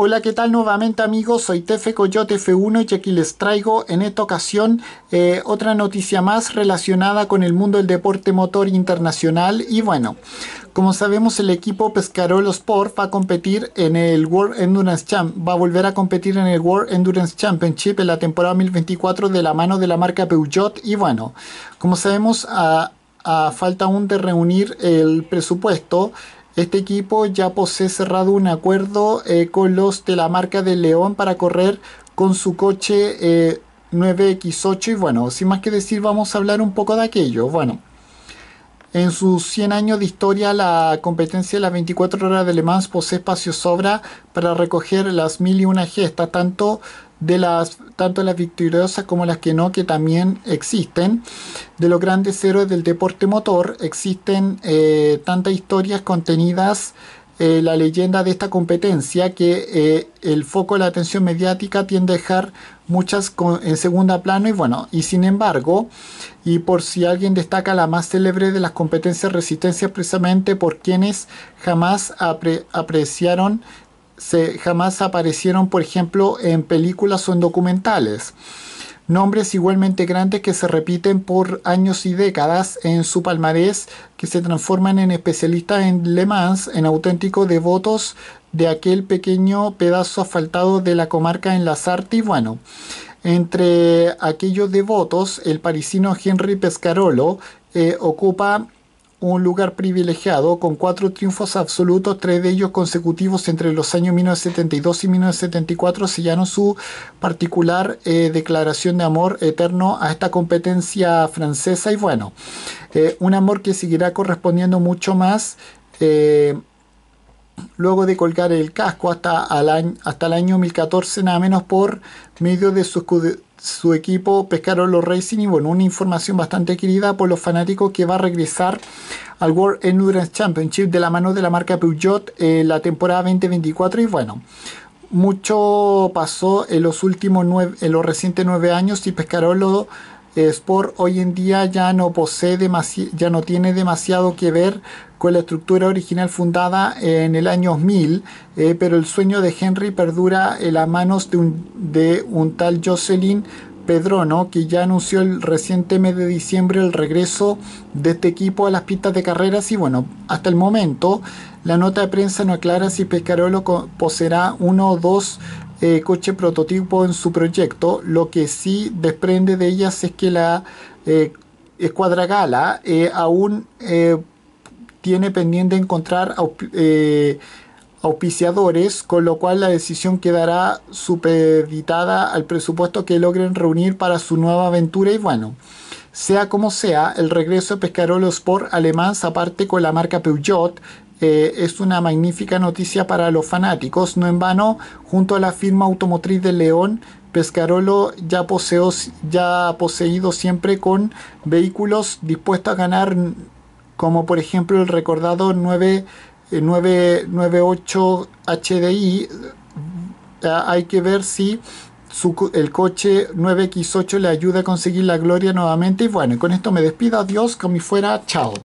Hola, ¿qué tal nuevamente amigos? Soy Tefe Coyote F1 y aquí les traigo en esta ocasión eh, otra noticia más relacionada con el mundo del deporte motor internacional y bueno, como sabemos el equipo Pescarolo Sport va a competir en el World Endurance Champ, va a volver a competir en el World Endurance Championship en la temporada 2024 de la mano de la marca Peugeot y bueno, como sabemos a falta aún de reunir el presupuesto este equipo ya posee cerrado un acuerdo eh, con los de la marca de León para correr con su coche 9X8 eh, y bueno, sin más que decir vamos a hablar un poco de aquello. Bueno, en sus 100 años de historia, la competencia de las 24 horas de Le Mans posee espacio sobra para recoger las mil y una gestas, tanto de las tanto las victoriosas como las que no, que también existen. De los grandes héroes del deporte motor existen eh, tantas historias contenidas eh, la leyenda de esta competencia que eh, el foco de la atención mediática tiende a dejar muchas en segunda plano y bueno, y sin embargo, y por si alguien destaca la más célebre de las competencias resistencia precisamente por quienes jamás apreciaron se, jamás aparecieron, por ejemplo, en películas o en documentales. Nombres igualmente grandes que se repiten por años y décadas en su palmarés, que se transforman en especialistas en Le Mans, en auténticos devotos de aquel pequeño pedazo asfaltado de la comarca en las y bueno, entre aquellos devotos, el parisino Henry Pescarolo eh, ocupa un lugar privilegiado con cuatro triunfos absolutos, tres de ellos consecutivos entre los años 1972 y 1974, sellaron su particular eh, declaración de amor eterno a esta competencia francesa y bueno, eh, un amor que seguirá correspondiendo mucho más. Eh, luego de colgar el casco hasta, al año, hasta el año 2014, nada menos por medio de su, su equipo los Racing. Y bueno, una información bastante querida por los fanáticos que va a regresar al World Endurance Championship de la mano de la marca Peugeot en eh, la temporada 2024 y bueno mucho pasó en los últimos nueve, en los recientes nueve años y Pescarolo eh, Sport hoy en día ya no posee ya no tiene demasiado que ver con la estructura original fundada en el año 1000... Eh, pero el sueño de Henry perdura en las manos de un, de un tal Jocelyn Pedrono, que ya anunció el reciente mes de diciembre el regreso de este equipo a las pistas de carreras y bueno, hasta el momento la nota de prensa no aclara si Pescarolo poseerá uno o dos eh, coches prototipo en su proyecto, lo que sí desprende de ellas es que la eh, escuadra Gala eh, aún tiene pendiente encontrar auspiciadores, con lo cual la decisión quedará supeditada al presupuesto que logren reunir para su nueva aventura y bueno. Sea como sea, el regreso de Pescarolo Sport alemán, aparte con la marca Peugeot, eh, es una magnífica noticia para los fanáticos. No en vano, junto a la firma automotriz de León, Pescarolo ya, poseó, ya ha poseído siempre con vehículos dispuestos a ganar, como por ejemplo el recordado 9 998 eh, HDI eh, hay que ver si su, el coche 9X8 le ayuda a conseguir la gloria nuevamente. Y bueno, con esto me despido. Adiós, como fuera. Chao.